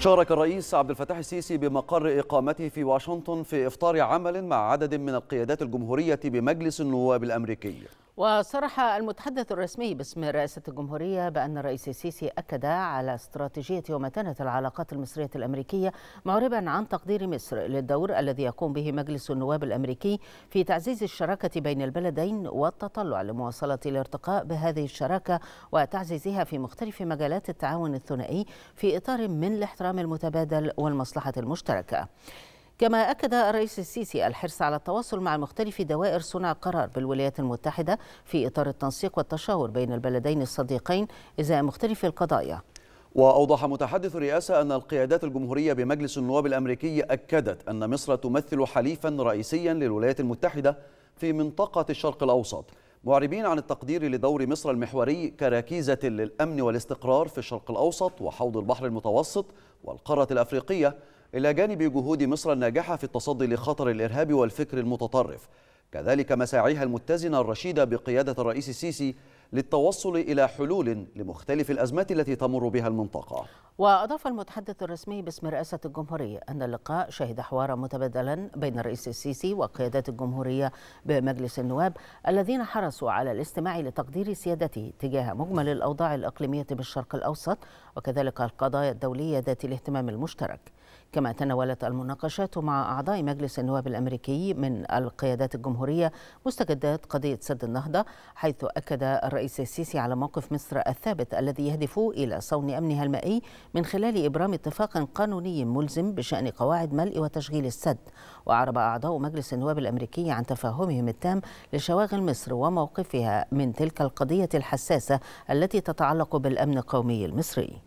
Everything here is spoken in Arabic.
شارك الرئيس عبد الفتاح السيسي بمقر إقامته في واشنطن في إفطار عمل مع عدد من القيادات الجمهورية بمجلس النواب الأمريكي وصرح المتحدث الرسمي باسم رئاسة الجمهورية بأن الرئيس السيسي أكد على استراتيجية ومتانة العلاقات المصرية الأمريكية معربا عن تقدير مصر للدور الذي يقوم به مجلس النواب الأمريكي في تعزيز الشراكة بين البلدين والتطلع لمواصلة الارتقاء بهذه الشراكة وتعزيزها في مختلف مجالات التعاون الثنائي في إطار من الاحترام المتبادل والمصلحة المشتركة. كما أكد الرئيس السيسي الحرص على التواصل مع مختلف دوائر صنع القرار بالولايات المتحدة في إطار التنسيق والتشاور بين البلدين الصديقين إزاء مختلف القضايا وأوضح متحدث الرئاسة أن القيادات الجمهورية بمجلس النواب الأمريكي أكدت أن مصر تمثل حليفا رئيسيا للولايات المتحدة في منطقة الشرق الأوسط معربين عن التقدير لدور مصر المحوري كركيزة للأمن والاستقرار في الشرق الأوسط وحوض البحر المتوسط والقارة الأفريقية إلى جانب جهود مصر الناجحة في التصدي لخطر الإرهاب والفكر المتطرف كذلك مساعيها المتزنة الرشيدة بقيادة الرئيس السيسي للتوصل إلى حلول لمختلف الأزمات التي تمر بها المنطقة وأضاف المتحدث الرسمي باسم رئاسة الجمهورية أن اللقاء شهد حوارا متبادلا بين الرئيس السيسي وقيادات الجمهورية بمجلس النواب الذين حرصوا على الاستماع لتقدير سيادته تجاه مجمل الأوضاع الإقليمية بالشرق الأوسط وكذلك القضايا الدولية ذات الاهتمام المشترك كما تناولت المناقشات مع أعضاء مجلس النواب الأمريكي من القيادات الجمهورية مستجدات قضية سد النهضة حيث أكد الرئيس السيسي على موقف مصر الثابت الذي يهدف إلى صون أمنها المائي من خلال إبرام اتفاق قانوني ملزم بشأن قواعد ملء وتشغيل السد وأعرب أعضاء مجلس النواب الأمريكي عن تفهمهم التام لشواغل مصر وموقفها من تلك القضية الحساسة التي تتعلق بالأمن القومي المصري